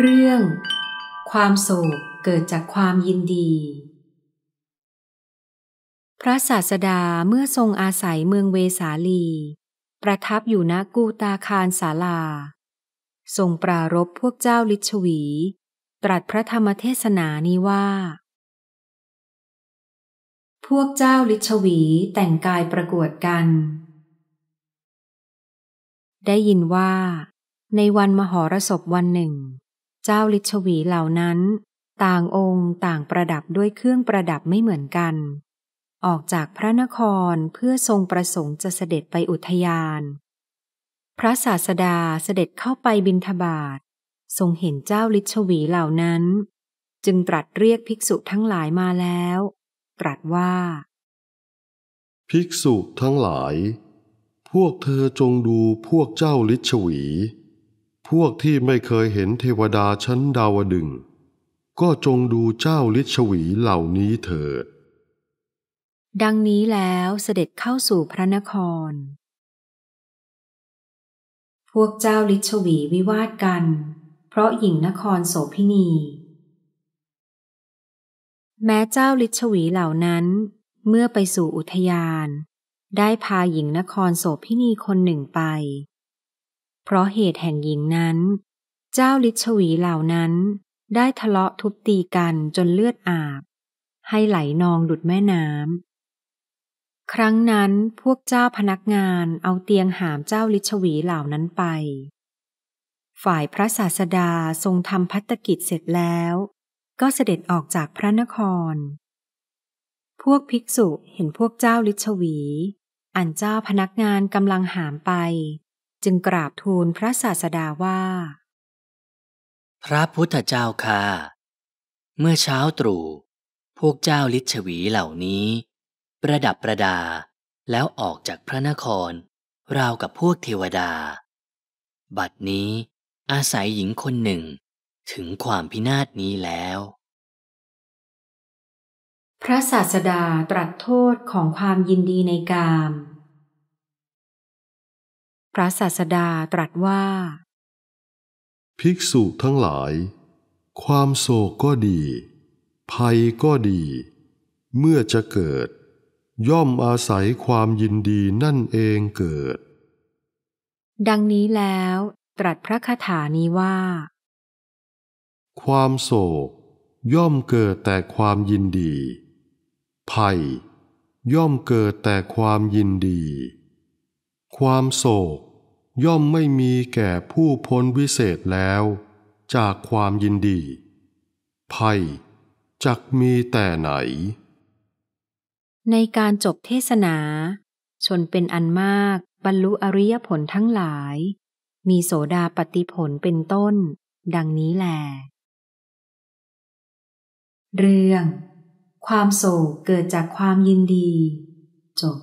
เรื่อง ความโศกเกิดจากความยินดี พระศาสดาเมื่อทรงอาศัยเมืองเวสาลี ประทับอยู่ณกูตาคารสาลา ทรงปรารบพวกเจ้าลิชวี ตรัสพระธรรมเทศนานี้ว่า พวกเจ้าลิชวีแต่งกายประกวดกัน ได้ยินว่า ในวันมหรสพวันหนึ่งเจ้าลิชวีเหล่านั้น ต่างองค์ต่างประดับด้วยเครื่องประดับไม่เหมือนกัน ออกจากพระนครเพื่อทรงประสงค์จะเสด็จไปอุทยาน พระศาสดาเสด็จเข้าไปบินทบาททรงเห็นเจ้าลิชวีเหล่านั้น จึงตรัสเรียกภิกษุทั้งหลายมาแล้ว ตรัสว่า ภิกษุทั้งหลาย พวกเธอจงดูพวกเจ้าลิชวีพวกที่ไม่เคยเห็นเทวดาชั้นดาวดึงก็จงดูเจ้าลิชวีเหล่านี้เถิดดังนี้แล้วเสด็จเข้าสู่พระนคร พวกเจ้าลิชวีวิวาทกัน เพราะหญิงนครโสพินีแม้เจ้าลิชวีเหล่านั้นเมื่อไปสู่อุทยาน ได้พาหญิงนครโสพินีคนหนึ่งไปเพราะเหตุแห่งหญิงนั้น เจ้าลิชวีเหล่านั้น ได้ทะเลาะทุบตีกันจนเลือดอาบให้ไหลนองดุดแม่น้ำครั้งนั้นพวกเจ้าพนักงานเอาเตียงหามเจ้าลิชวีเหล่านั้นไป ฝ่ายพระศาสดาทรงทำพัตกิจเสร็จแล้วก็เสด็จออกจากพระนคร พวกภิกษุเห็นพวกเจ้าลิชวี อันเจ้าพนักงานกำลังหามไปจึงกราบทูลพระศาสดาว่า พระพุทธเจ้าค่ะ เมื่อเช้าตรู่ พวกเจ้าลิชวีเหล่านี้ ประดับประดา แล้วออกจากพระนคร ราวกับพวกเทวดา บัดนี้อาศัยหญิงคนหนึ่ง ถึงความพินาศนี้แล้ว พระศาสดาตรัสโทษของความยินดีในกามพระศาสดาตรัสว่า ภิกษุทั้งหลาย ความโศกก็ดี ภัยก็ดี เมื่อจะเกิด ย่อมอาศัยความยินดีนั่นเองเกิด ดังนี้แล้ว ตรัสพระคาถานี้ว่า ความโศก ย่อมเกิดแต่ความยินดี ภัย ย่อมเกิดแต่ความยินดีความโศก ย่อมไม่มีแก่ผู้พ้นวิเศษแล้วจากความยินดีภัยจักมีแต่ไหน ในการจบเทศนา ชนเป็นอันมากบรรลุอริยผลทั้งหลาย มีโสดาปฏิผลเป็นต้น ดังนี้แหลเรื่อง ความโศกเกิดจากความยินดี จบ